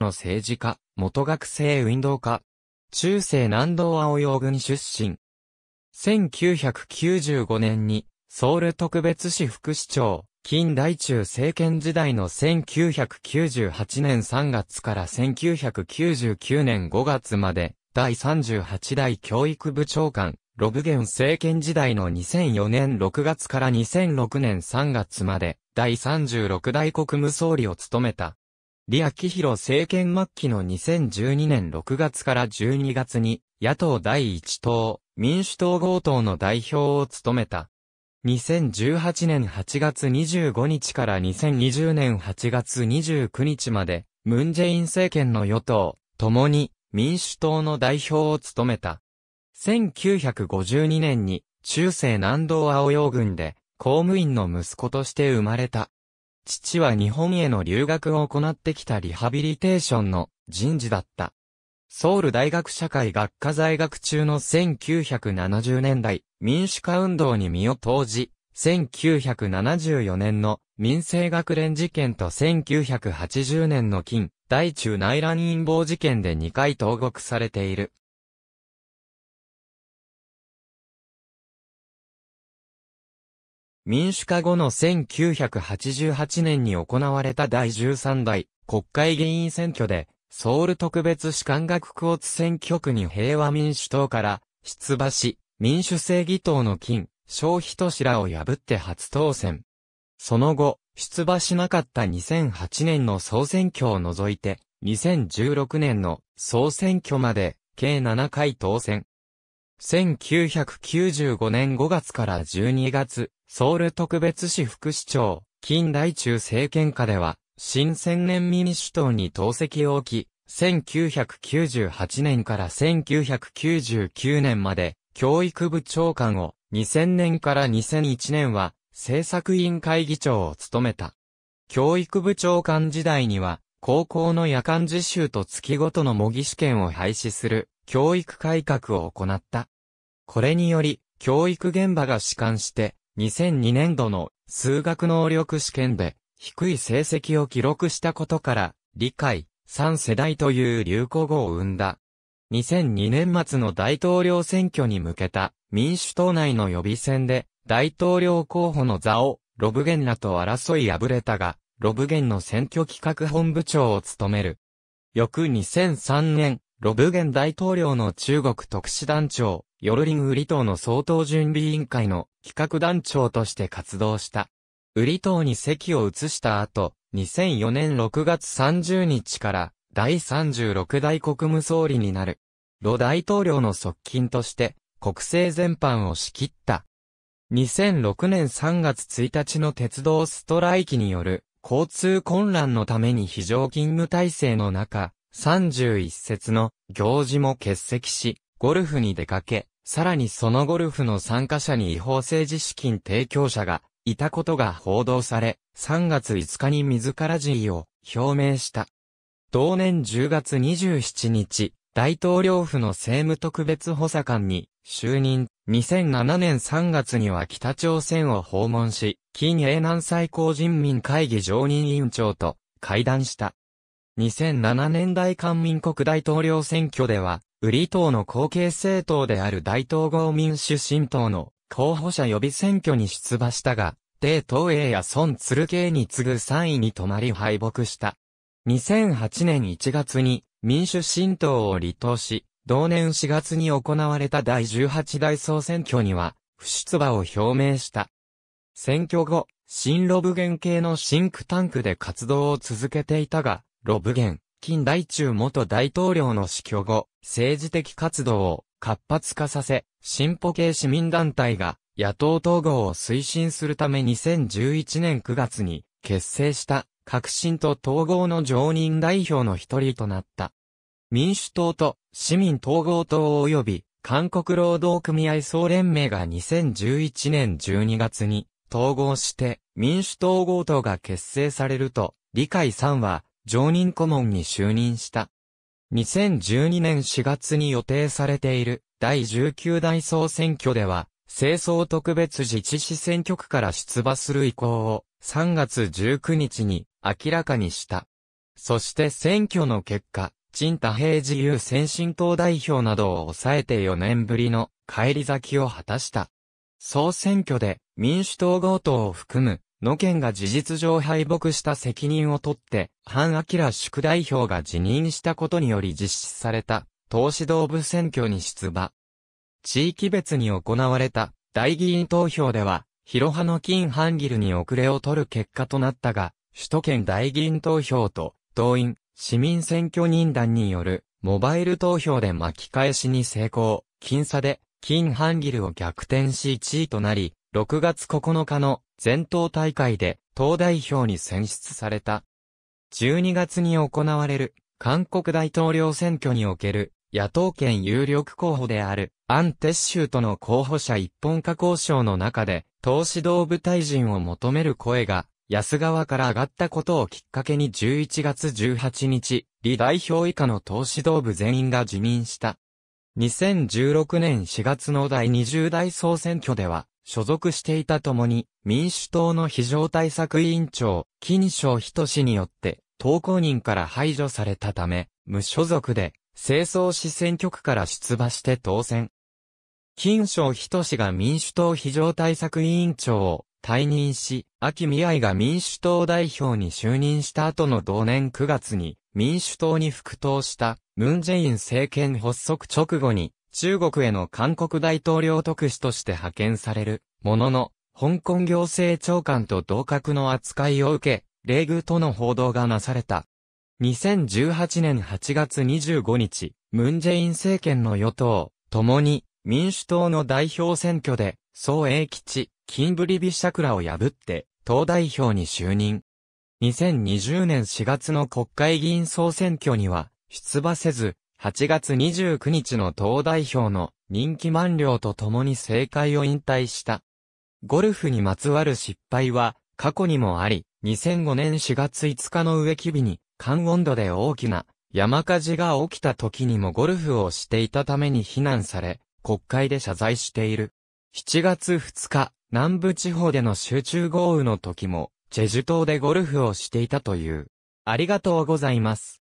の政治家、元学生運動家。中世南道青洋軍出身。1995年に、ソウル特別市副市長、近代中政権時代の1998年3月から1999年5月まで、第38代教育部長官、ロブゲン政権時代の2004年6月から2006年3月まで、第36代国務総理を務めた。李明ロ政権末期の2012年6月から12月に、野党第一党、民主党合党の代表を務めた。2018年8月25日から2020年8月29日まで、ムンジェイン政権の与党、共に民主党の代表を務めた。1952年に中世南道青洋軍で公務員の息子として生まれた。父は日本への留学を行ってきたリハビリテーションの人事だった。ソウル大学社会学科在学中の1970年代、民主化運動に身を投じ、1974年の民生学連事件と1980年の金、大中内乱陰謀事件で2回投獄されている。民主化後の1988年に行われた第13代国会議員選挙で、ソウル特別士官学区オ選挙区に平和民主党から出馬し、民主正義党の金、消費都市らを破って初当選。その後、出馬しなかった2008年の総選挙を除いて、2016年の総選挙まで、計7回当選。1995年5月から12月、ソウル特別市副市長、近代中政権下では、新千年民主党に党籍を置き、1998年から1999年まで、教育部長官を、2000年から2001年は、政策委員会議長を務めた。教育部長官時代には、高校の夜間実習と月ごとの模擬試験を廃止する、教育改革を行った。これにより、教育現場が主観して、2002年度の数学能力試験で低い成績を記録したことから、理解、三世代という流行語を生んだ。2002年末の大統領選挙に向けた民主党内の予備選で大統領候補の座をロブゲンらと争い敗れたが、ロブゲンの選挙企画本部長を務める。翌2003年、ロブゲン大統領の中国特使団長、ヨルリン・ウリ党の総統準備委員会の企画団長として活動した。ウリ党に席を移した後、2004年6月30日から第36代国務総理になる。ロ大統領の側近として国政全般を仕切った。2006年3月1日の鉄道ストライキによる交通混乱のために非常勤務体制の中、31節の行事も欠席し、ゴルフに出かけ、さらにそのゴルフの参加者に違法政治資金提供者がいたことが報道され、3月5日に自ら辞意を表明した。同年10月27日、大統領府の政務特別補佐官に就任。2007年3月には北朝鮮を訪問し、金英南最高人民会議常任委員長と会談した。2007年代官民国大統領選挙では、ウリ党の後継政党である大統合民主新党の候補者予備選挙に出馬したが、帝東英や孫鶴慶に次ぐ3位に止まり敗北した。2008年1月に民主新党を離党し、同年4月に行われた第18大総選挙には、不出馬を表明した。選挙後、新ロブ原系のシンクタンクで活動を続けていたが、ロブゲン、近代中元大統領の死去後、政治的活動を活発化させ、進歩系市民団体が野党統合を推進するため2011年9月に結成した革新と統合の常任代表の一人となった。民主党と市民統合党及び韓国労働組合総連盟が2011年12月に統合して民主統合党が結成されると、理解3は常任顧問に就任した。2012年4月に予定されている第19代総選挙では、清掃特別自治市選挙区から出馬する意向を3月19日に明らかにした。そして選挙の結果、陳太平自由先進党代表などを抑えて4年ぶりの帰り咲きを果たした。総選挙で民主党強盗を含むの県が事実上敗北した責任を取って、反明宿代表が辞任したことにより実施された、投指導部選挙に出馬。地域別に行われた、大議員投票では、広葉の金半ギルに遅れを取る結果となったが、首都圏大議員投票と、党員、市民選挙人団による、モバイル投票で巻き返しに成功、僅差で、金半ギルを逆転し1位となり、6月9日の全党大会で党代表に選出された。12月に行われる韓国大統領選挙における野党権有力候補であるアン・テッシュとの候補者一本化交渉の中で党指導部大臣を求める声が安川から上がったことをきっかけに11月18日、李代表以下の党指導部全員が辞任した。2016年4月の第20代総選挙では、所属していたともに、民主党の非常対策委員長、金正仁によって、投稿人から排除されたため、無所属で、清掃市選挙区から出馬して当選。金正仁が民主党非常対策委員長を退任し、秋見愛が民主党代表に就任した後の同年9月に民主党に復党したムンジェイン政権発足直後に中国への韓国大統領特使として派遣される、ものの、香港行政長官と同格の扱いを受け、礼遇との報道がなされた。2018年8月25日、ムンジェイン政権の与党、共に民主党の代表選挙で、総英吉、金ブリビシャクラを破って、党代表に就任。2020年4月の国会議員総選挙には、出馬せず、8月29日の党代表の任期満了とともに政界を引退した。ゴルフにまつわる失敗は過去にもあり、2005年4月5日の植木日に、寒温度で大きな山火事が起きた時にもゴルフをしていたために非難され、国会で謝罪している。7月2日、南部地方での集中豪雨の時も、チェジュ島でゴルフをしていたという。ありがとうございます。